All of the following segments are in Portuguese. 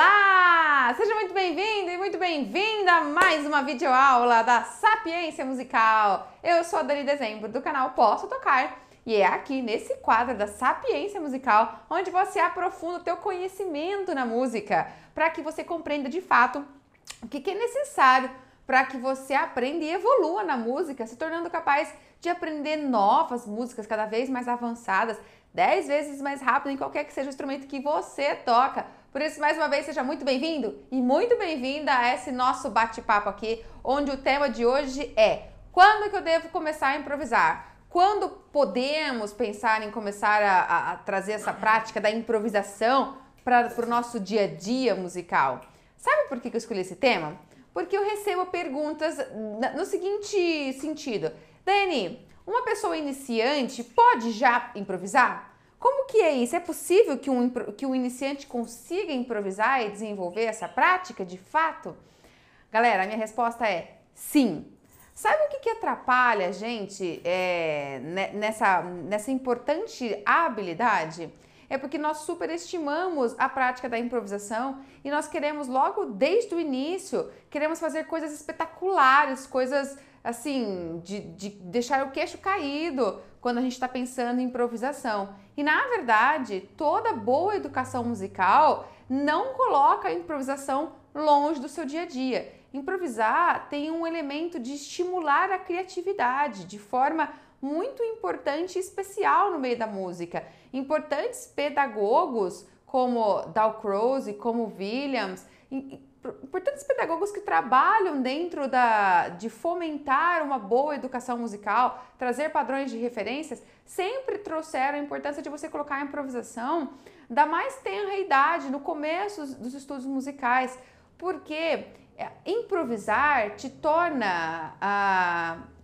Olá! Seja muito bem-vindo e muito bem-vinda a mais uma videoaula da Sapiência Musical. Eu sou a Dani Dezembro, do canal Posso Tocar, e é aqui nesse quadro da Sapiência Musical onde você aprofunda o teu conhecimento na música, para que você compreenda de fato o que é necessário para que você aprenda e evolua na música, se tornando capaz de aprender novas músicas cada vez mais avançadas, 10 vezes mais rápido em qualquer que seja o instrumento que você toca por isso, mais uma vez, seja muito bem-vindo e muito bem-vinda a esse nosso bate-papo aqui, onde o tema de hoje é quando que eu devo começar a improvisar? Quando podemos pensar em começar a, a, trazer essa prática da improvisação para o nosso dia a dia musical? Sabe por que, que eu escolhi esse tema? Porque eu recebo perguntas no seguinte sentido: Dani, uma pessoa iniciante pode já improvisar? Como que é isso? É possível que um, que um iniciante consiga improvisar e desenvolver essa prática de fato? Galera, a minha resposta é sim. Sabe o que, que atrapalha a gente é, nessa, nessa importante habilidade? É porque nós superestimamos a prática da improvisação e nós queremos logo desde o início, queremos fazer coisas espetaculares, coisas assim, de, de deixar o queixo caído quando a gente está pensando em improvisação. E na verdade, toda boa educação musical não coloca a improvisação longe do seu dia a dia. Improvisar tem um elemento de estimular a criatividade de forma muito importante e especial no meio da música. Importantes pedagogos como Dal Croze, como Williams, importantes pedagogos que trabalham dentro da, de fomentar uma boa educação musical, trazer padrões de referências, sempre trouxeram a importância de você colocar a improvisação da mais tenra idade, no começo dos estudos musicais, porque é, improvisar te torna,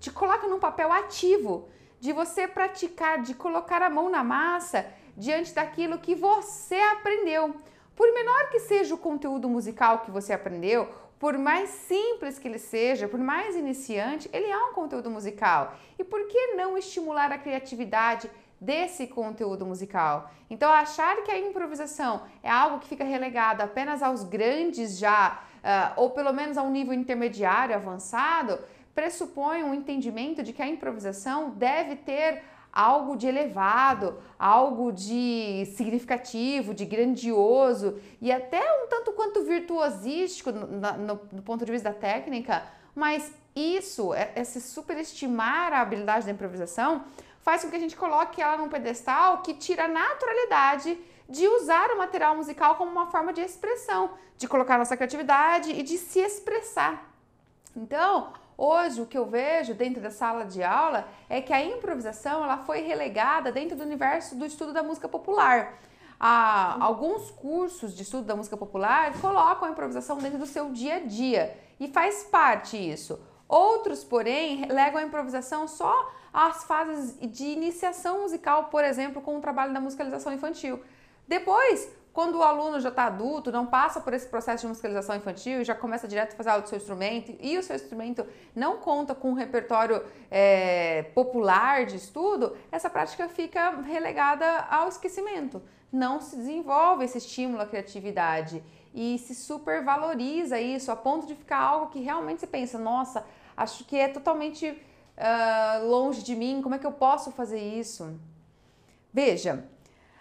te coloca num papel ativo de você praticar, de colocar a mão na massa diante daquilo que você aprendeu. Por menor que seja o conteúdo musical que você aprendeu, por mais simples que ele seja, por mais iniciante, ele é um conteúdo musical. E por que não estimular a criatividade desse conteúdo musical? Então, achar que a improvisação é algo que fica relegado apenas aos grandes já, uh, ou pelo menos a um nível intermediário, avançado, pressupõe um entendimento de que a improvisação deve ter algo de elevado, algo de significativo, de grandioso e até um tanto quanto virtuosístico no, no ponto de vista da técnica, mas isso, é, esse superestimar a habilidade da improvisação, faz com que a gente coloque ela num pedestal que tira a naturalidade de usar o material musical como uma forma de expressão, de colocar nossa criatividade e de se expressar. Então, Hoje o que eu vejo dentro da sala de aula é que a improvisação ela foi relegada dentro do universo do estudo da música popular. Ah, alguns cursos de estudo da música popular colocam a improvisação dentro do seu dia a dia e faz parte isso. Outros, porém, relegam a improvisação só às fases de iniciação musical, por exemplo, com o trabalho da musicalização infantil. Depois, quando o aluno já está adulto, não passa por esse processo de musicalização infantil e já começa direto a fazer aula do seu instrumento, e o seu instrumento não conta com um repertório é, popular de estudo, essa prática fica relegada ao esquecimento. Não se desenvolve esse estímulo à criatividade e se supervaloriza isso a ponto de ficar algo que realmente se pensa, nossa, acho que é totalmente uh, longe de mim, como é que eu posso fazer isso? Veja,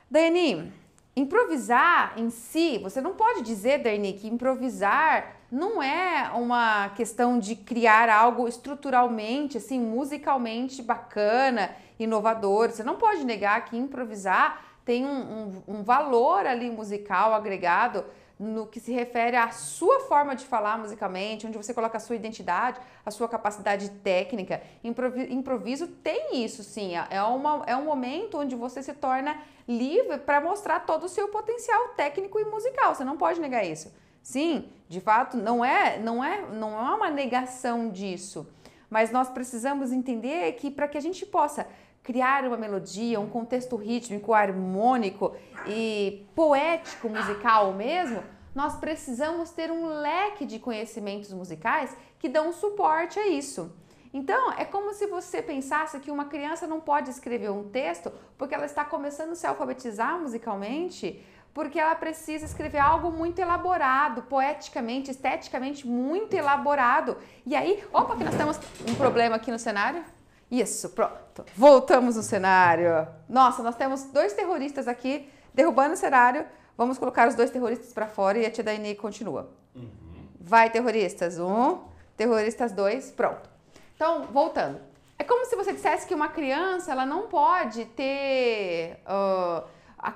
Dani, Improvisar em si, você não pode dizer, Derni, que improvisar não é uma questão de criar algo estruturalmente, assim, musicalmente bacana, inovador. Você não pode negar que improvisar tem um, um, um valor ali musical agregado no que se refere à sua forma de falar musicalmente, onde você coloca a sua identidade, a sua capacidade técnica. Improviso tem isso, sim. É, é, uma, é um momento onde você se torna livre para mostrar todo o seu potencial técnico e musical. Você não pode negar isso. Sim, de fato, não é, não é, não é uma negação disso. Mas nós precisamos entender que para que a gente possa criar uma melodia, um contexto rítmico, harmônico e poético musical mesmo, nós precisamos ter um leque de conhecimentos musicais que dão suporte a isso. Então, é como se você pensasse que uma criança não pode escrever um texto porque ela está começando a se alfabetizar musicalmente, porque ela precisa escrever algo muito elaborado, poeticamente, esteticamente muito elaborado. E aí, opa, que nós temos um problema aqui no cenário. Isso, pronto. Voltamos no cenário. Nossa, nós temos dois terroristas aqui derrubando o cenário. Vamos colocar os dois terroristas para fora e a tia Daini continua. Uhum. Vai, terroristas. Um, terroristas dois, pronto. Então, voltando. É como se você dissesse que uma criança ela não pode ter. Uh,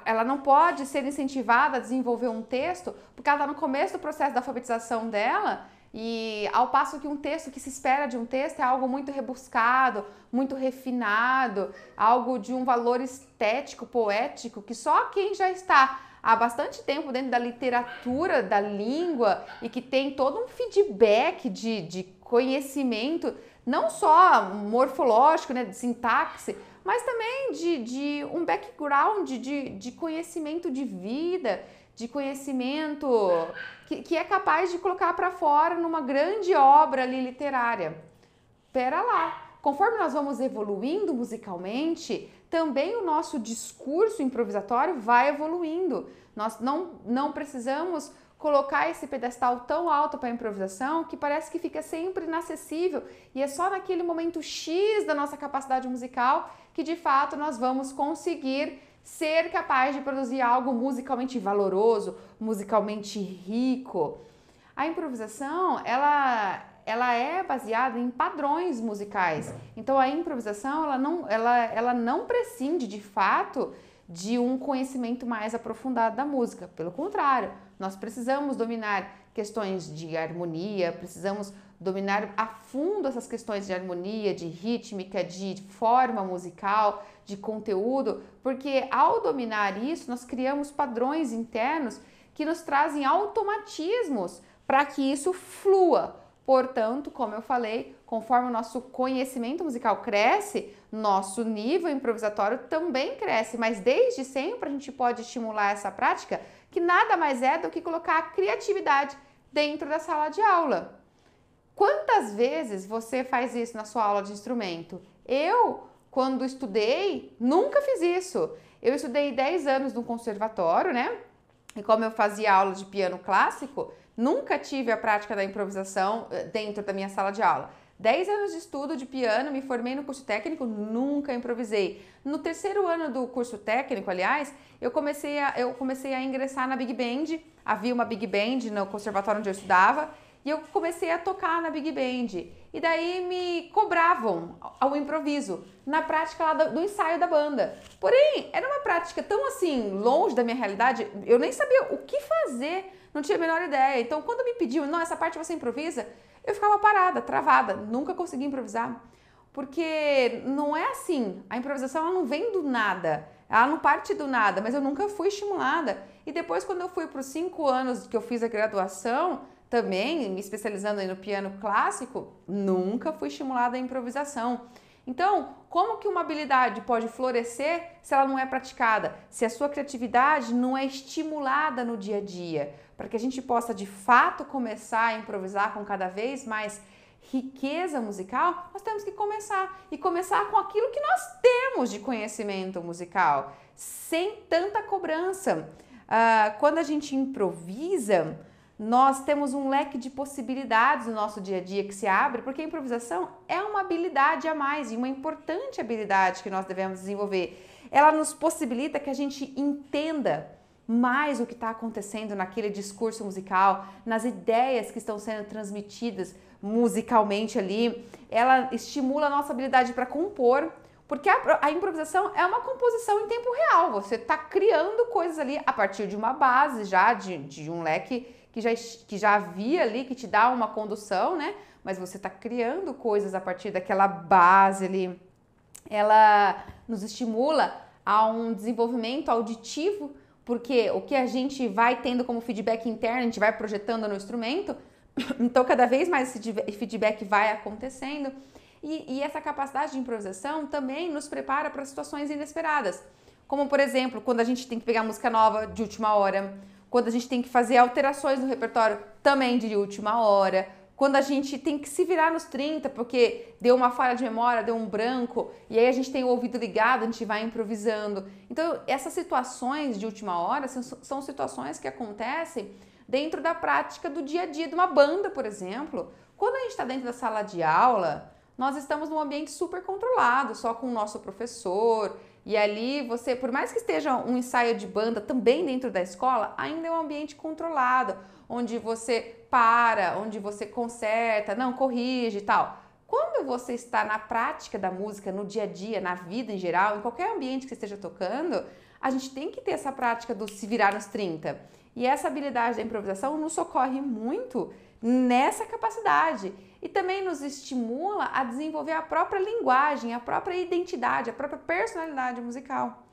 ela não pode ser incentivada a desenvolver um texto porque ela está no começo do processo da alfabetização dela e ao passo que um texto que se espera de um texto é algo muito rebuscado, muito refinado, algo de um valor estético, poético, que só quem já está há bastante tempo dentro da literatura, da língua e que tem todo um feedback de, de conhecimento, não só morfológico, né, de sintaxe, mas também de, de um background de, de conhecimento de vida, de conhecimento que, que é capaz de colocar para fora numa grande obra ali literária. Pera lá, conforme nós vamos evoluindo musicalmente, também o nosso discurso improvisatório vai evoluindo. Nós não, não precisamos colocar esse pedestal tão alto para a improvisação que parece que fica sempre inacessível e é só naquele momento X da nossa capacidade musical que de fato nós vamos conseguir ser capaz de produzir algo musicalmente valoroso, musicalmente rico. A improvisação, ela ela é baseada em padrões musicais. Então a improvisação, ela não ela, ela não prescinde de fato de um conhecimento mais aprofundado da música. Pelo contrário, nós precisamos dominar questões de harmonia, precisamos dominar a fundo essas questões de harmonia, de rítmica, é de forma musical, de conteúdo, porque ao dominar isso, nós criamos padrões internos que nos trazem automatismos para que isso flua. Portanto, como eu falei, conforme o nosso conhecimento musical cresce, nosso nível improvisatório também cresce, mas desde sempre a gente pode estimular essa prática, que nada mais é do que colocar a criatividade dentro da sala de aula. Quantas vezes você faz isso na sua aula de instrumento? Eu, quando estudei, nunca fiz isso. Eu estudei 10 anos no conservatório, né? E como eu fazia aula de piano clássico, nunca tive a prática da improvisação eh, dentro da minha sala de aula. 10 anos de estudo de piano, me formei no curso técnico, nunca improvisei. No terceiro ano do curso técnico, aliás, eu comecei a, eu comecei a ingressar na Big Band. Havia uma Big Band no conservatório onde eu estudava e eu comecei a tocar na Big Band. E daí me cobravam ao improviso, na prática lá do, ensaio da banda. Porém, era uma prática tão assim, longe da minha realidade, eu nem sabia o que fazer, não tinha a menor ideia. Então, quando me pediam, não, essa parte você improvisa, eu ficava parada, travada, nunca consegui improvisar. Porque não é assim, a improvisação ela não vem do nada, ela não parte do nada, mas eu nunca fui estimulada. E depois, quando eu fui para os cinco anos que eu fiz a graduação, também me especializando no piano clássico, nunca fui estimulada à improvisação. Então, como que uma habilidade pode florescer se ela não é praticada? Se a sua criatividade não é estimulada no dia a dia? Para que a gente possa de fato começar a improvisar com cada vez mais riqueza musical, nós temos que começar e começar com aquilo que nós temos de conhecimento musical, sem tanta cobrança. Uh, quando a gente improvisa, nós temos um leque de possibilidades no nosso dia a dia que se abre, porque a improvisação é uma habilidade a mais e uma importante habilidade que nós devemos desenvolver. Ela nos possibilita que a gente entenda mais o que está acontecendo naquele discurso musical, nas ideias que estão sendo transmitidas musicalmente ali. Ela estimula a nossa habilidade para compor, porque a, a, improvisação é uma composição em tempo real. Você está criando coisas ali a partir de uma base já, de, de um leque que já, que já havia ali, que te dá uma condução, né? Mas você está criando coisas a partir daquela base ali. Ela nos estimula a um desenvolvimento auditivo, porque o que a gente vai tendo como feedback interno, a gente vai projetando no instrumento, então cada vez mais esse feedback vai acontecendo. E, e essa capacidade de improvisação também nos prepara para situações inesperadas. Como, por exemplo, quando a gente tem que pegar música nova de última hora, quando a gente tem que fazer alterações no repertório também de última hora, quando a gente tem que se virar nos 30 porque deu uma falha de memória, deu um branco, e aí a gente tem o ouvido ligado, a gente vai improvisando. Então, essas situações de última hora são, são situações que acontecem dentro da prática do dia a dia de uma banda, por exemplo. Quando a gente está dentro da sala de aula, nós estamos num ambiente super controlado, só com o nosso professor, e ali você, por mais que esteja um ensaio de banda também dentro da escola, ainda é um ambiente controlado, onde você para, onde você conserta, não corrige e tal. Quando você está na prática da música, no dia a dia, na vida em geral, em qualquer ambiente que você esteja tocando, a gente tem que ter essa prática do se virar nos 30. E essa habilidade da improvisação nos socorre muito nessa capacidade e também nos estimula a desenvolver a própria linguagem, a própria identidade, a própria personalidade musical.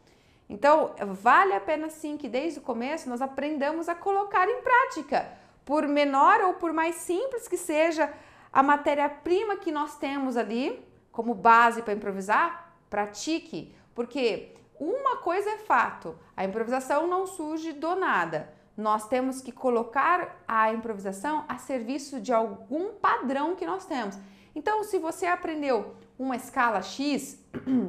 Então, vale a pena sim que desde o começo nós aprendamos a colocar em prática, por menor ou por mais simples que seja a matéria-prima que nós temos ali como base para improvisar, pratique, porque uma coisa é fato, a improvisação não surge do nada. Nós temos que colocar a improvisação a serviço de algum padrão que nós temos. Então, se você aprendeu uma escala X,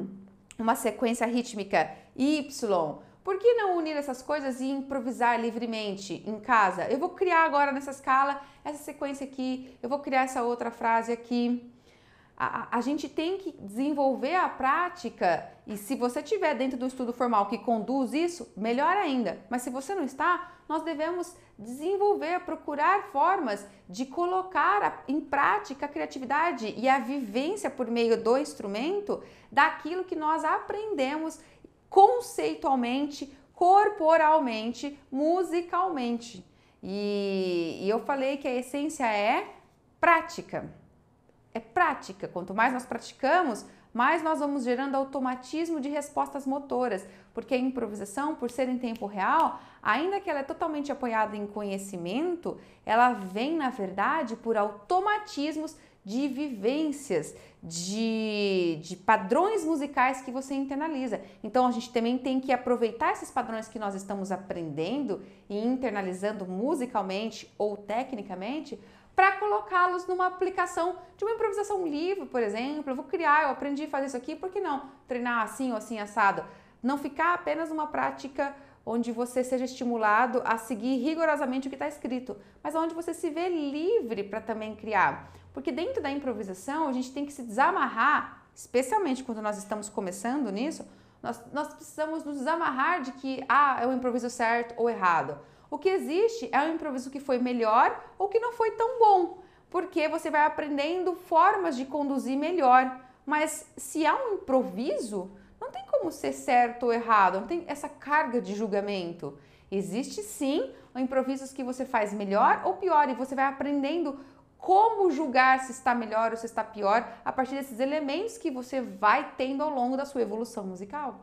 uma sequência rítmica Y, por que não unir essas coisas e improvisar livremente em casa? Eu vou criar agora nessa escala essa sequência aqui, eu vou criar essa outra frase aqui a, a, gente tem que desenvolver a prática e se você tiver dentro do estudo formal que conduz isso, melhor ainda. Mas se você não está, nós devemos desenvolver, procurar formas de colocar a, em prática a criatividade e a vivência por meio do instrumento daquilo que nós aprendemos conceitualmente, corporalmente, musicalmente. e, e eu falei que a essência é prática é prática. Quanto mais nós praticamos, mais nós vamos gerando automatismo de respostas motoras, porque a improvisação, por ser em tempo real, ainda que ela é totalmente apoiada em conhecimento, ela vem, na verdade, por automatismos de vivências, de, de, padrões musicais que você internaliza. Então a gente também tem que aproveitar esses padrões que nós estamos aprendendo e internalizando musicalmente ou tecnicamente para colocá-los numa aplicação de uma improvisação livre, por exemplo. Eu vou criar, eu aprendi a fazer isso aqui, por que não treinar assim ou assim assado? Não ficar apenas uma prática onde você seja estimulado a seguir rigorosamente o que está escrito, mas onde você se vê livre para também criar. Porque dentro da improvisação, a gente tem que se desamarrar, especialmente quando nós estamos começando nisso, nós, nós precisamos nos desamarrar de que, ah, eu é improviso certo ou errado. O que existe é um improviso que foi melhor ou que não foi tão bom, porque você vai aprendendo formas de conduzir melhor. Mas se há é um improviso, não tem como ser certo ou errado, não tem essa carga de julgamento. Existe sim improvisos que você faz melhor ou pior e você vai aprendendo como julgar se está melhor ou se está pior a partir desses elementos que você vai tendo ao longo da sua evolução musical.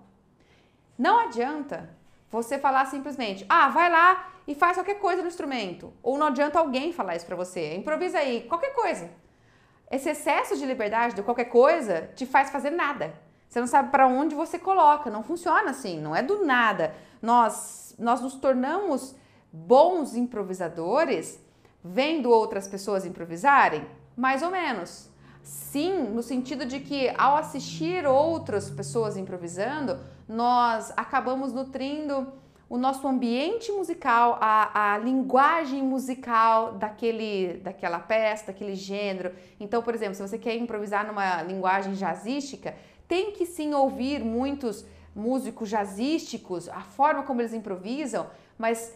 Não adianta você falar simplesmente, ah, vai lá e faz qualquer coisa no instrumento. Ou não adianta alguém falar isso para você. Improvisa aí, qualquer coisa. Esse excesso de liberdade do qualquer coisa te faz fazer nada. Você não sabe para onde você coloca, não funciona assim, não é do nada. Nós nós nos tornamos bons improvisadores vendo outras pessoas improvisarem, mais ou menos. Sim, no sentido de que ao assistir outras pessoas improvisando, nós acabamos nutrindo o nosso ambiente musical, a, a linguagem musical daquele, daquela peça, daquele gênero. Então, por exemplo, se você quer improvisar numa linguagem jazzística, tem que sim ouvir muitos músicos jazzísticos, a forma como eles improvisam, mas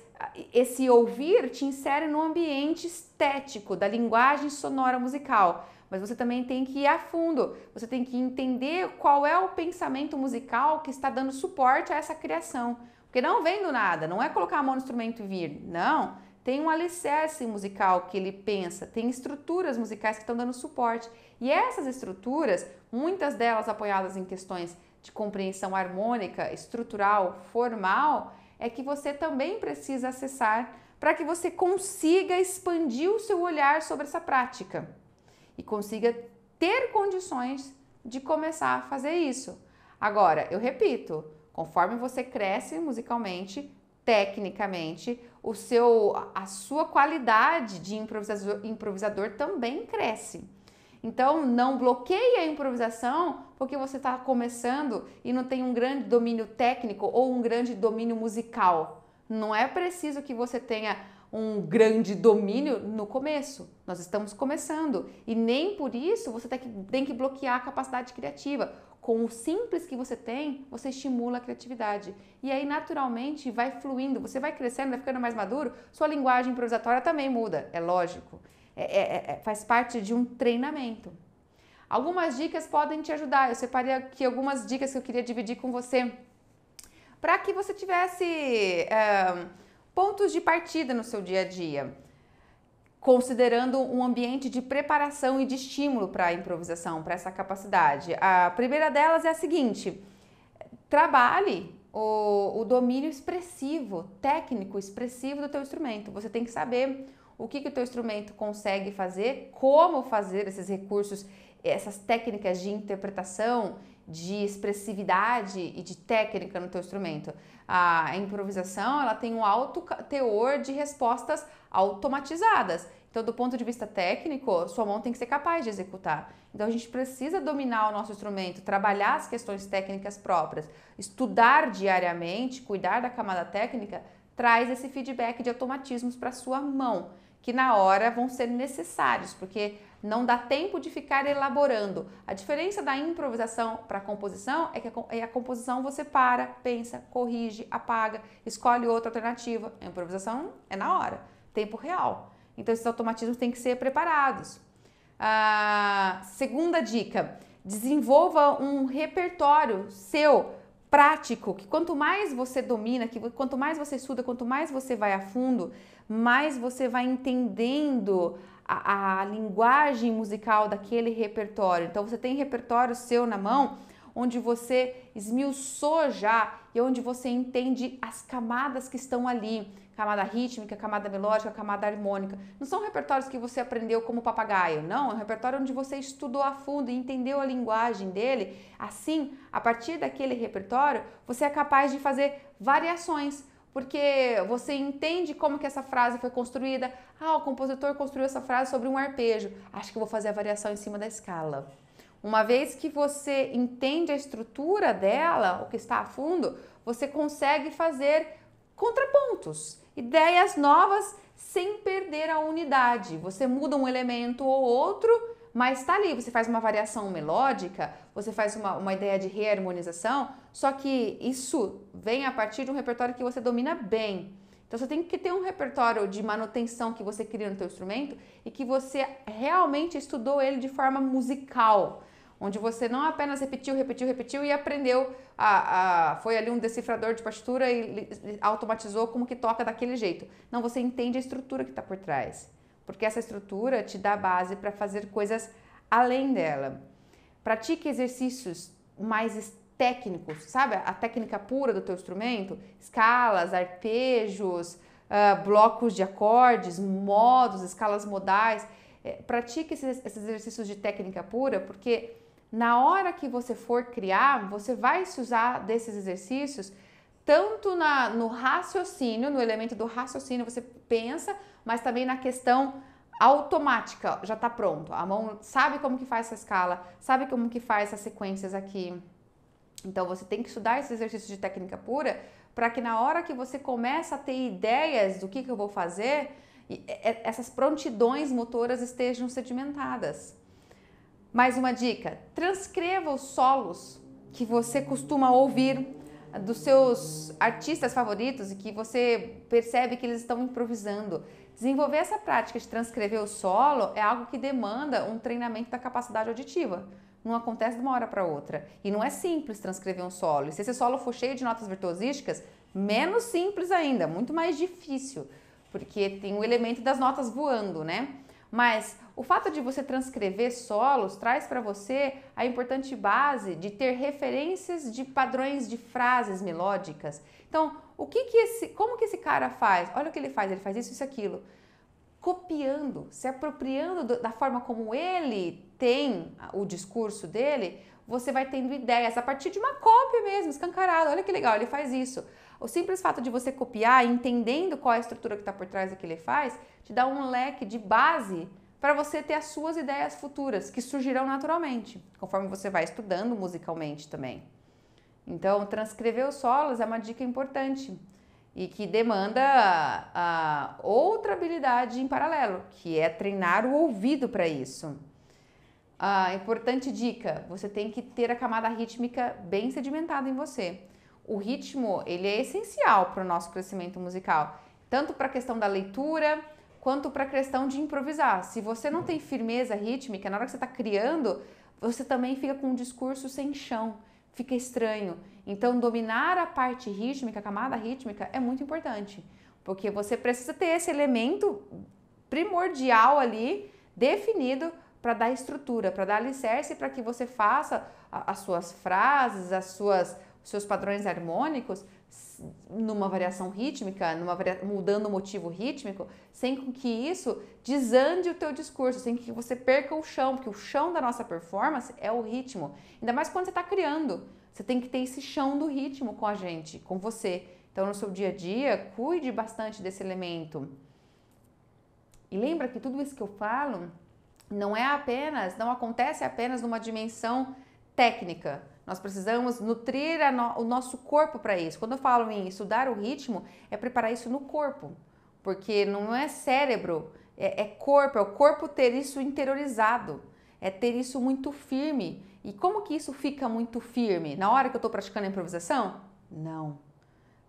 esse ouvir te insere no ambiente estético da linguagem sonora musical. Mas você também tem que ir a fundo, você tem que entender qual é o pensamento musical que está dando suporte a essa criação. Porque não vem do nada, não é colocar a mão no instrumento e vir. Não. Tem um alicerce musical que ele pensa, tem estruturas musicais que estão dando suporte. E essas estruturas, muitas delas apoiadas em questões de compreensão harmônica, estrutural, formal, é que você também precisa acessar para que você consiga expandir o seu olhar sobre essa prática e consiga ter condições de começar a fazer isso. Agora, eu repito, Conforme você cresce musicalmente, tecnicamente, o seu, a sua qualidade de improvisador, improvisador também cresce. Então, não bloqueie a improvisação porque você está começando e não tem um grande domínio técnico ou um grande domínio musical. Não é preciso que você tenha um grande domínio no começo. Nós estamos começando e nem por isso você tem que, tem que bloquear a capacidade criativa. Com o simples que você tem, você estimula a criatividade. E aí, naturalmente, vai fluindo, você vai crescendo, vai ficando mais maduro, sua linguagem improvisatória também muda, é lógico. É, é, é, é faz parte de um treinamento. Algumas dicas podem te ajudar. Eu separei aqui algumas dicas que eu queria dividir com você para que você tivesse. Uh, pontos de partida no seu dia a dia, considerando um ambiente de preparação e de estímulo para a improvisação, para essa capacidade. A primeira delas é a seguinte: trabalhe o, o, domínio expressivo, técnico expressivo do teu instrumento. Você tem que saber o que, que o teu instrumento consegue fazer, como fazer esses recursos, essas técnicas de interpretação de expressividade e de técnica no teu instrumento. A improvisação, ela tem um alto teor de respostas automatizadas. Então, do ponto de vista técnico, sua mão tem que ser capaz de executar. Então, a gente precisa dominar o nosso instrumento, trabalhar as questões técnicas próprias, estudar diariamente, cuidar da camada técnica, traz esse feedback de automatismos para sua mão, que na hora vão ser necessários, porque não dá tempo de ficar elaborando. A diferença da improvisação para a composição é que a, é a composição você para, pensa, corrige, apaga, escolhe outra alternativa. A improvisação é na hora, tempo real. Então esses automatismos têm que ser preparados. Ah, segunda dica: desenvolva um repertório seu prático, que quanto mais você domina, que quanto mais você estuda, quanto mais você vai a fundo, mais você vai entendendo a, a linguagem musical daquele repertório. Então você tem repertório seu na mão onde você esmiuçou já e onde você entende as camadas que estão ali. Camada rítmica, camada melódica, camada harmônica. Não são repertórios que você aprendeu como papagaio, não. É um repertório onde você estudou a fundo e entendeu a linguagem dele. Assim, a partir daquele repertório, você é capaz de fazer variações porque você entende como que essa frase foi construída. Ah, o compositor construiu essa frase sobre um arpejo. Acho que vou fazer a variação em cima da escala. Uma vez que você entende a estrutura dela, o que está a fundo, você consegue fazer contrapontos, ideias novas sem perder a unidade. Você muda um elemento ou outro, mas está ali. Você faz uma variação melódica, você faz uma, uma ideia de reharmonização, só que isso vem a partir de um repertório que você domina bem. Então você tem que ter um repertório de manutenção que você cria no teu instrumento e que você realmente estudou ele de forma musical onde você não apenas repetiu, repetiu, repetiu e aprendeu, a, a, foi ali um decifrador de partitura e automatizou como que toca daquele jeito. Não, você entende a estrutura que está por trás, porque essa estrutura te dá base para fazer coisas além dela. Pratique exercícios mais técnicos, sabe? A técnica pura do teu instrumento, escalas, arpejos, uh, blocos de acordes, modos, escalas modais. É, pratique esses, esses exercícios de técnica pura, porque na hora que você for criar, você vai se usar desses exercícios tanto na, no raciocínio, no elemento do raciocínio, você pensa, mas também na questão automática, já está pronto. A mão sabe como que faz essa escala, sabe como que faz essas sequências aqui. Então você tem que estudar esse exercício de técnica pura para que na hora que você começa a ter ideias do que, que eu vou fazer, essas prontidões motoras estejam sedimentadas. Mais uma dica: transcreva os solos que você costuma ouvir dos seus artistas favoritos e que você percebe que eles estão improvisando. Desenvolver essa prática de transcrever o solo é algo que demanda um treinamento da capacidade auditiva. Não acontece de uma hora para outra. E não é simples transcrever um solo. E se esse solo for cheio de notas virtuosísticas, menos simples ainda, muito mais difícil, porque tem o elemento das notas voando, né? Mas o fato de você transcrever solos traz para você a importante base de ter referências de padrões de frases melódicas. Então, o que que esse, como que esse cara faz? Olha o que ele faz, ele faz isso, isso, aquilo. Copiando, se apropriando do, da forma como ele tem o discurso dele, você vai tendo ideias a partir de uma cópia mesmo, escancarada. Olha que legal, ele faz isso. O simples fato de você copiar, entendendo qual é a estrutura que está por trás daquele faz, te dá um leque de base para você ter as suas ideias futuras, que surgirão naturalmente, conforme você vai estudando musicalmente também. Então, transcrever os solos é uma dica importante e que demanda a, outra habilidade em paralelo, que é treinar o ouvido para isso. A ah, importante dica: você tem que ter a camada rítmica bem sedimentada em você o ritmo ele é essencial para o nosso crescimento musical, tanto para a questão da leitura quanto para a questão de improvisar. Se você não tem firmeza rítmica, na hora que você está criando, você também fica com um discurso sem chão, fica estranho. Então, dominar a parte rítmica, a camada rítmica, é muito importante, porque você precisa ter esse elemento primordial ali definido para dar estrutura, para dar alicerce para que você faça as suas frases, as suas seus padrões harmônicos numa variação rítmica, numa varia... mudando o motivo rítmico, sem que isso desande o teu discurso, sem que você perca o chão, porque o chão da nossa performance é o ritmo. Ainda mais quando você está criando, você tem que ter esse chão do ritmo com a gente, com você. Então, no seu dia a dia, cuide bastante desse elemento. E lembra que tudo isso que eu falo não é apenas, não acontece apenas numa dimensão técnica. Nós precisamos nutrir no, o nosso corpo para isso. Quando eu falo em estudar o ritmo, é preparar isso no corpo, porque não é cérebro, é, é corpo, é o corpo ter isso interiorizado, é ter isso muito firme. E como que isso fica muito firme? Na hora que eu estou praticando a improvisação? Não.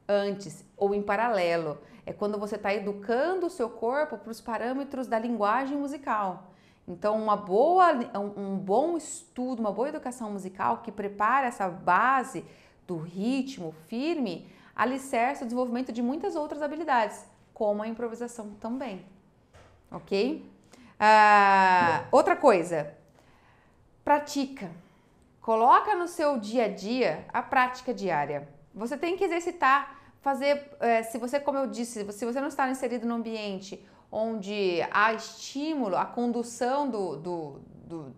Antes ou em paralelo. É quando você está educando o seu corpo para os parâmetros da linguagem musical. Então, uma boa, um bom estudo, uma boa educação musical que prepara essa base do ritmo firme alicerça o desenvolvimento de muitas outras habilidades, como a improvisação também. Ok? Ah, outra coisa, pratica. Coloca no seu dia a dia a prática diária. Você tem que exercitar, fazer. Eh, se você, como eu disse, se você não está inserido no ambiente onde há estímulo, a condução do, do, do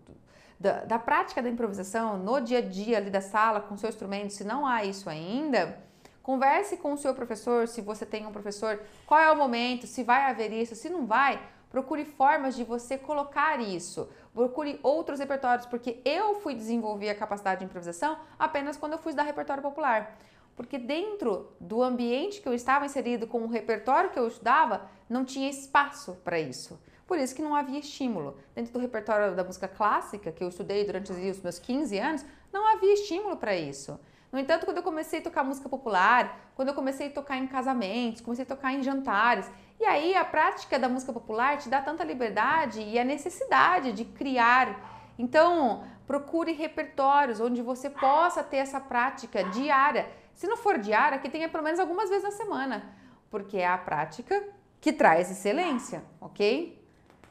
da, da, prática da improvisação no dia a dia ali da sala com seu instrumento, se não há isso ainda, converse com o seu professor, se você tem um professor, qual é o momento, se vai haver isso, se não vai, procure formas de você colocar isso. Procure outros repertórios, porque eu fui desenvolver a capacidade de improvisação apenas quando eu fui dar repertório popular porque dentro do ambiente que eu estava inserido, com o repertório que eu estudava, não tinha espaço para isso. Por isso que não havia estímulo. Dentro do repertório da música clássica, que eu estudei durante os meus 15 anos, não havia estímulo para isso. No entanto, quando eu comecei a tocar música popular, quando eu comecei a tocar em casamentos, comecei a tocar em jantares, e aí a prática da música popular te dá tanta liberdade e a necessidade de criar. Então, procure repertórios onde você possa ter essa prática diária se não for diária, que tenha pelo menos algumas vezes na semana, porque é a prática que traz excelência, ok?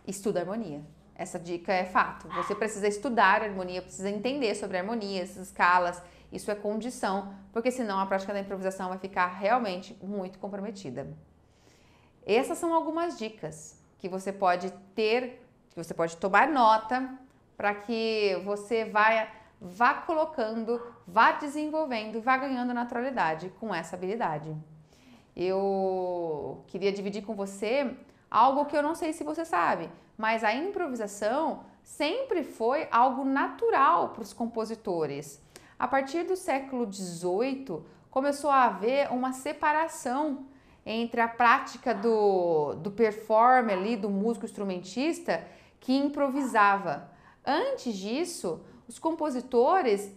Estuda harmonia. Essa dica é fato. Você precisa estudar harmonia, precisa entender sobre harmonia, essas escalas. Isso é condição, porque senão a prática da improvisação vai ficar realmente muito comprometida. Essas são algumas dicas que você pode ter, que você pode tomar nota para que você vá vá colocando, vá desenvolvendo, vá ganhando naturalidade com essa habilidade. Eu queria dividir com você algo que eu não sei se você sabe, mas a improvisação sempre foi algo natural para os compositores. A partir do século XVIII, começou a haver uma separação entre a prática do, do performer ali, do músico instrumentista, que improvisava. Antes disso, os compositores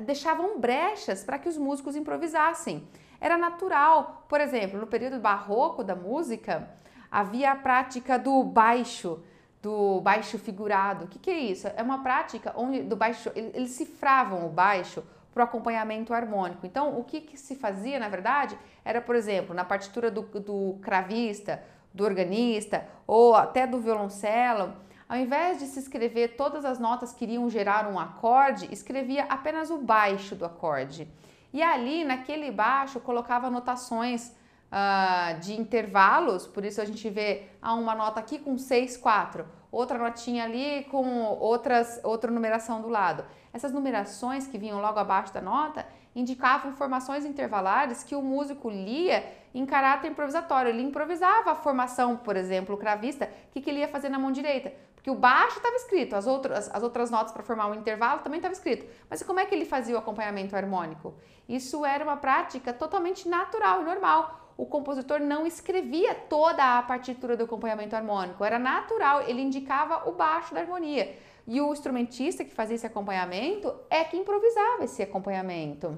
deixavam brechas para que os músicos improvisassem. Era natural, por exemplo, no período barroco da música, havia a prática do baixo, do baixo figurado. O que, que é isso? É uma prática onde do baixo eles cifravam o baixo para o acompanhamento harmônico. Então, o que, que, se fazia, na verdade, era, por exemplo, na partitura do, do cravista, do organista ou até do violoncelo, ao invés de se escrever todas as notas que iriam gerar um acorde, escrevia apenas o baixo do acorde. E ali, naquele baixo, colocava notações uh, ah, de intervalos, por isso a gente vê ah, uma nota aqui com 6, 4, outra notinha ali com outras, outra numeração do lado. Essas numerações que vinham logo abaixo da nota indicavam formações intervalares que o músico lia em caráter improvisatório. Ele improvisava a formação, por exemplo, o cravista, o que, que ele ia fazer na mão direita? Porque o baixo estava escrito, as outras, as outras notas para formar um intervalo também estava escrito. Mas como é que ele fazia o acompanhamento harmônico? Isso era uma prática totalmente natural e normal. O compositor não escrevia toda a partitura do acompanhamento harmônico, era natural, ele indicava o baixo da harmonia. E o instrumentista que fazia esse acompanhamento é que improvisava esse acompanhamento.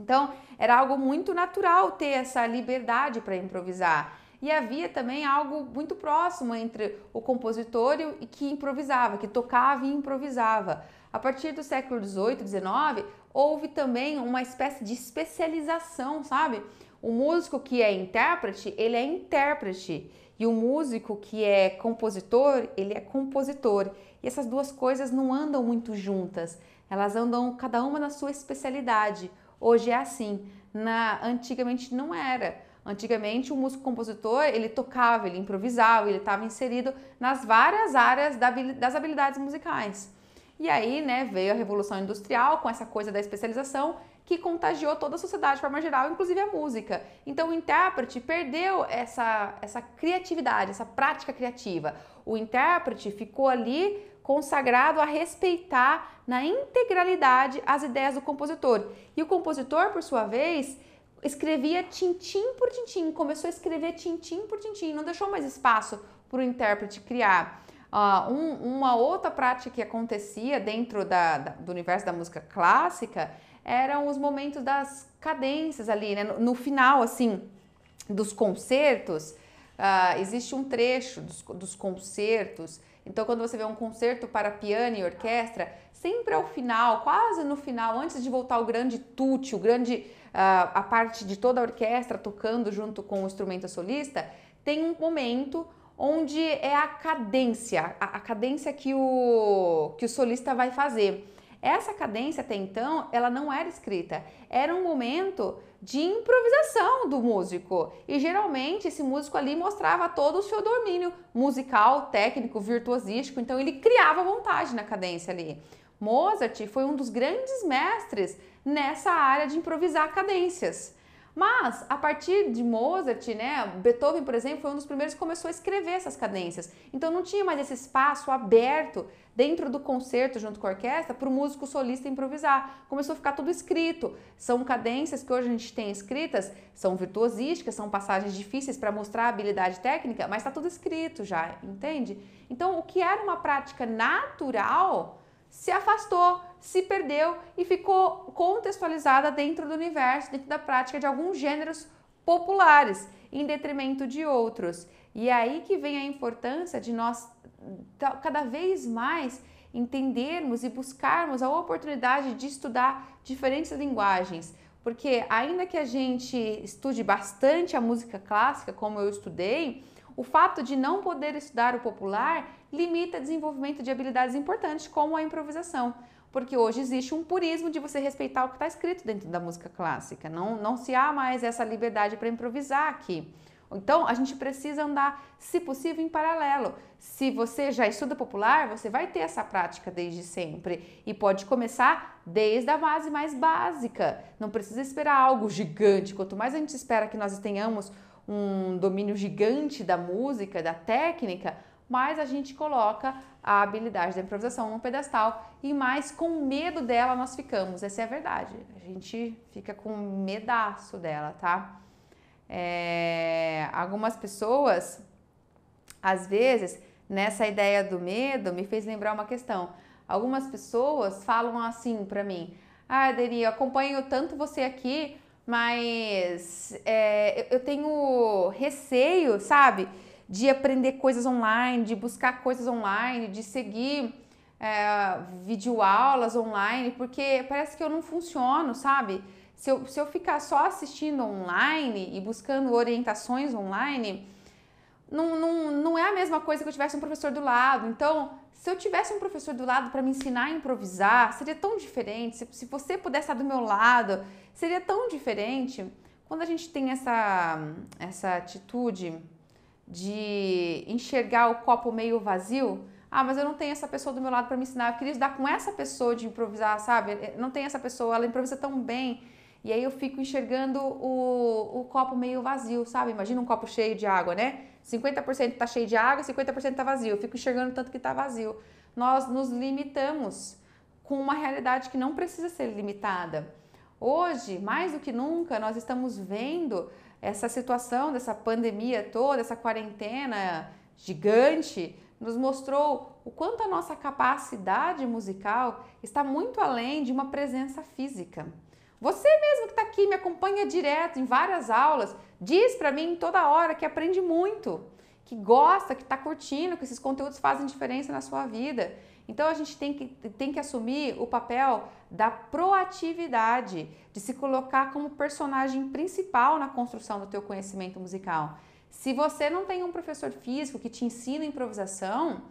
Então, era algo muito natural ter essa liberdade para improvisar e havia também algo muito próximo entre o compositor e que improvisava, que tocava e improvisava. A partir do século XVIII, XIX, houve também uma espécie de especialização, sabe? O músico que é intérprete, ele é intérprete. E o músico que é compositor, ele é compositor. E essas duas coisas não andam muito juntas. Elas andam cada uma na sua especialidade. Hoje é assim. Na antigamente não era. Antigamente, o músico compositor, ele tocava, ele improvisava, ele estava inserido nas várias áreas das habilidades musicais. E aí, né, veio a Revolução Industrial com essa coisa da especialização que contagiou toda a sociedade de forma geral, inclusive a música. Então o intérprete perdeu essa, essa criatividade, essa prática criativa. O intérprete ficou ali consagrado a respeitar na integralidade as ideias do compositor. E o compositor, por sua vez, escrevia tintim por tintim, começou a escrever tintim por tintim, não deixou mais espaço para o intérprete criar. Uh, um, uma outra prática que acontecia dentro da, da, do universo da música clássica eram os momentos das cadências ali, né? no, no final, assim, dos concertos, uh, existe um trecho dos, dos concertos então, quando você vê um concerto para piano e orquestra, sempre ao final, quase no final, antes de voltar o grande tute, o grande uh, a parte de toda a orquestra tocando junto com o instrumento solista, tem um momento onde é a cadência, a, a cadência que o que o solista vai fazer. Essa cadência até então, ela não era escrita. Era um momento de improvisação do músico. E geralmente esse músico ali mostrava todo o seu domínio musical, técnico, virtuosístico, então ele criava vontade na cadência ali. Mozart foi um dos grandes mestres nessa área de improvisar cadências. Mas, a partir de Mozart, né, Beethoven, por exemplo, foi um dos primeiros que começou a escrever essas cadências. Então, não tinha mais esse espaço aberto dentro do concerto, junto com a orquestra, para o músico solista improvisar. Começou a ficar tudo escrito. São cadências que hoje a gente tem escritas, são virtuosísticas, são passagens difíceis para mostrar a habilidade técnica, mas está tudo escrito já, entende? Então, o que era uma prática natural se afastou se perdeu e ficou contextualizada dentro do universo, dentro da prática de alguns gêneros populares, em detrimento de outros. E é aí que vem a importância de nós cada vez mais entendermos e buscarmos a oportunidade de estudar diferentes linguagens. Porque, ainda que a gente estude bastante a música clássica, como eu estudei, o fato de não poder estudar o popular limita o desenvolvimento de habilidades importantes, como a improvisação porque hoje existe um purismo de você respeitar o que está escrito dentro da música clássica. Não, não se há mais essa liberdade para improvisar aqui. Então, a gente precisa andar, se possível, em paralelo. Se você já estuda popular, você vai ter essa prática desde sempre e pode começar desde a base mais básica. Não precisa esperar algo gigante. Quanto mais a gente espera que nós tenhamos um domínio gigante da música, da técnica, mais a gente coloca a habilidade da improvisação no pedestal e mais com medo dela nós ficamos. Essa é a verdade. A gente fica com medaço dela, tá? É, algumas pessoas, às vezes, nessa ideia do medo, me fez lembrar uma questão. Algumas pessoas falam assim para mim: Ah, Deni, eu acompanho tanto você aqui, mas é, eu, eu tenho receio, sabe? de aprender coisas online, de buscar coisas online, de seguir é, videoaulas online, porque parece que eu não funciono, sabe? Se eu, se eu ficar só assistindo online e buscando orientações online, não, não, não é a mesma coisa que eu tivesse um professor do lado. Então, se eu tivesse um professor do lado para me ensinar a improvisar, seria tão diferente. Se, se você pudesse estar do meu lado, seria tão diferente. Quando a gente tem essa, essa atitude de enxergar o copo meio vazio. Ah, mas eu não tenho essa pessoa do meu lado para me ensinar. Eu queria estudar com essa pessoa de improvisar, sabe? É, não tem essa pessoa, ela improvisa tão bem. E aí eu fico enxergando o, o copo meio vazio, sabe? Imagina um copo cheio de água, né? 50% tá cheio de água, 50% está vazio. Eu fico enxergando tanto que está vazio. Nós nos limitamos com uma realidade que não precisa ser limitada. Hoje, mais do que nunca, nós estamos vendo essa situação dessa pandemia toda, essa quarentena gigante, nos mostrou o quanto a nossa capacidade musical está muito além de uma presença física. Você mesmo que está aqui me acompanha direto em várias aulas, diz para mim toda hora que aprende muito, que gosta, que está curtindo, que esses conteúdos fazem diferença na sua vida. Então a gente tem que, tem que assumir o papel da proatividade, de se colocar como personagem principal na construção do teu conhecimento musical. Se você não tem um professor físico que te ensina improvisação,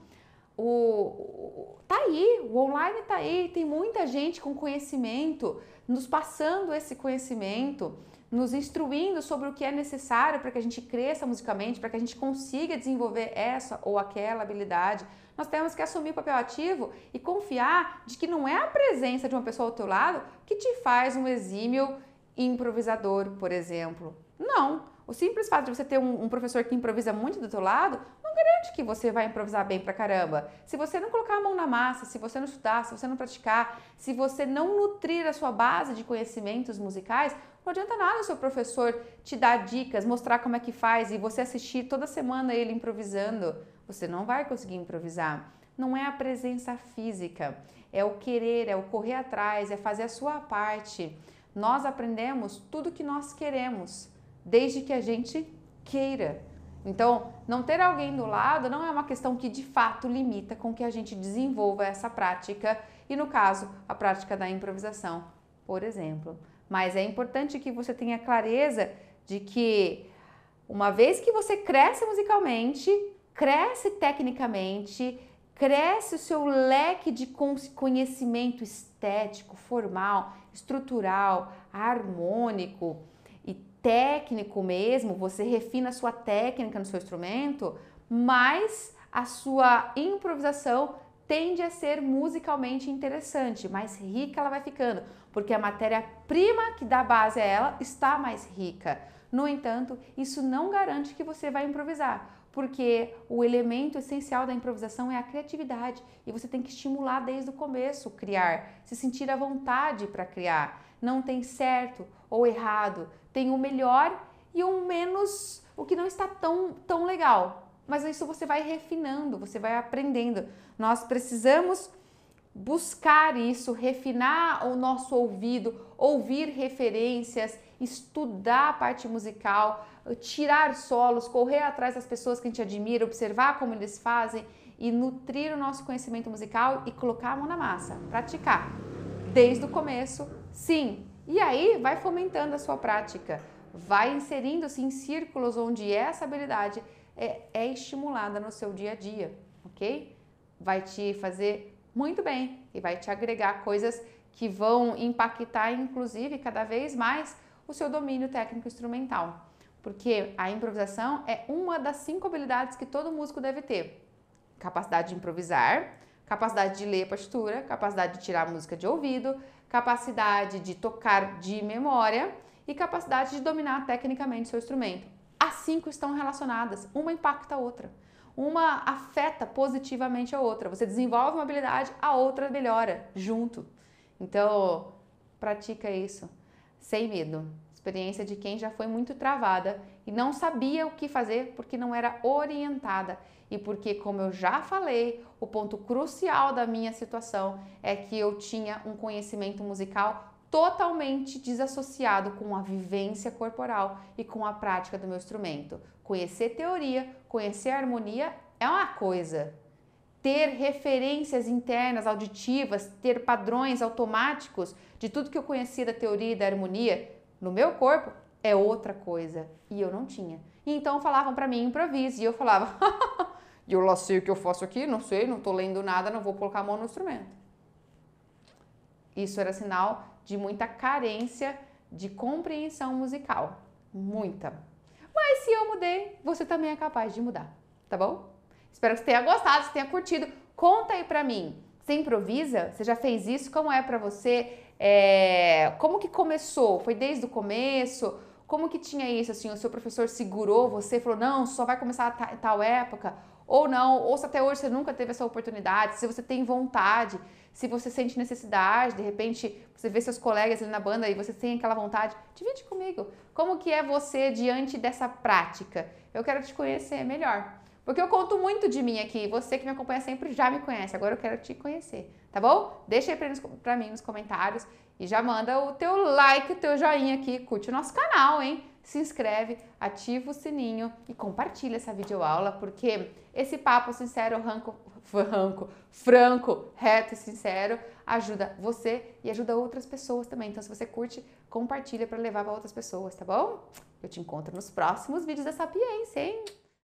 o, o, tá aí, o online tá aí, tem muita gente com conhecimento, nos passando esse conhecimento, nos instruindo sobre o que é necessário para que a gente cresça musicalmente, para que a gente consiga desenvolver essa ou aquela habilidade nós temos que assumir o papel ativo e confiar de que não é a presença de uma pessoa ao teu lado que te faz um exímio improvisador, por exemplo. Não. O simples fato de você ter um, um professor que improvisa muito do teu lado não garante que você vai improvisar bem pra caramba. Se você não colocar a mão na massa, se você não estudar, se você não praticar, se você não nutrir a sua base de conhecimentos musicais, não adianta nada o seu professor te dar dicas, mostrar como é que faz e você assistir toda semana ele improvisando. Você não vai conseguir improvisar. Não é a presença física, é o querer, é o correr atrás, é fazer a sua parte. Nós aprendemos tudo que nós queremos, desde que a gente queira. Então, não ter alguém do lado não é uma questão que de fato limita com que a gente desenvolva essa prática e, no caso, a prática da improvisação, por exemplo. Mas é importante que você tenha clareza de que, uma vez que você cresce musicalmente, cresce tecnicamente, cresce o seu leque de conhecimento estético, formal, estrutural, harmônico e técnico mesmo, você refina a sua técnica no seu instrumento, mas a sua improvisação tende a ser musicalmente interessante, mais rica ela vai ficando, porque a matéria-prima que dá base a ela está mais rica. No entanto, isso não garante que você vai improvisar, porque o elemento essencial da improvisação é a criatividade e você tem que estimular desde o começo criar, se sentir à vontade para criar. Não tem certo ou errado, tem o melhor e o menos, o que não está tão, tão legal. Mas isso você vai refinando, você vai aprendendo. Nós precisamos buscar isso, refinar o nosso ouvido, ouvir referências, estudar a parte musical, tirar solos, correr atrás das pessoas que a gente admira, observar como eles fazem e nutrir o nosso conhecimento musical e colocar a mão na massa, praticar desde o começo, sim. E aí vai fomentando a sua prática, vai inserindo-se em círculos onde essa habilidade é, é estimulada no seu dia a dia, ok? Vai te fazer muito bem e vai te agregar coisas que vão impactar, inclusive, cada vez mais o seu domínio técnico instrumental porque a improvisação é uma das cinco habilidades que todo músico deve ter: capacidade de improvisar, capacidade de ler partitura, capacidade de tirar música de ouvido, capacidade de tocar de memória e capacidade de dominar tecnicamente seu instrumento. As cinco estão relacionadas, uma impacta a outra. Uma afeta positivamente a outra. Você desenvolve uma habilidade, a outra melhora junto. Então, pratica isso, sem medo experiência de quem já foi muito travada e não sabia o que fazer porque não era orientada e porque, como eu já falei, o ponto crucial da minha situação é que eu tinha um conhecimento musical totalmente desassociado com a vivência corporal e com a prática do meu instrumento. Conhecer teoria, conhecer harmonia é uma coisa. Ter referências internas auditivas, ter padrões automáticos de tudo que eu conhecia da teoria e da harmonia no meu corpo é outra coisa. E eu não tinha. E então falavam para mim improviso e eu falava, eu lá sei o que eu faço aqui, não sei, não tô lendo nada, não vou colocar a mão no instrumento. Isso era sinal de muita carência de compreensão musical. Muita. Mas se eu mudei, você também é capaz de mudar, tá bom? Espero que você tenha gostado, que você tenha curtido. Conta aí pra mim. Você improvisa? Você já fez isso? Como é pra você? É, como que começou? Foi desde o começo? Como que tinha isso? Assim, o seu professor segurou você, falou, não, só vai começar a tal época? Ou não? Ou se até hoje você nunca teve essa oportunidade, se você tem vontade, se você sente necessidade, de repente você vê seus colegas ali na banda e você tem aquela vontade, divide comigo. Como que é você diante dessa prática? Eu quero te conhecer melhor. Porque eu conto muito de mim aqui. Você que me acompanha sempre já me conhece. Agora eu quero te conhecer, tá bom? Deixa aí pra, nos, pra mim nos comentários e já manda o teu like, o teu joinha aqui. Curte o nosso canal, hein? Se inscreve, ativa o sininho e compartilha essa videoaula, porque esse papo sincero, ranco, franco, franco, reto e sincero ajuda você e ajuda outras pessoas também. Então, se você curte, compartilha para levar para outras pessoas, tá bom? Eu te encontro nos próximos vídeos da Sapiência, hein?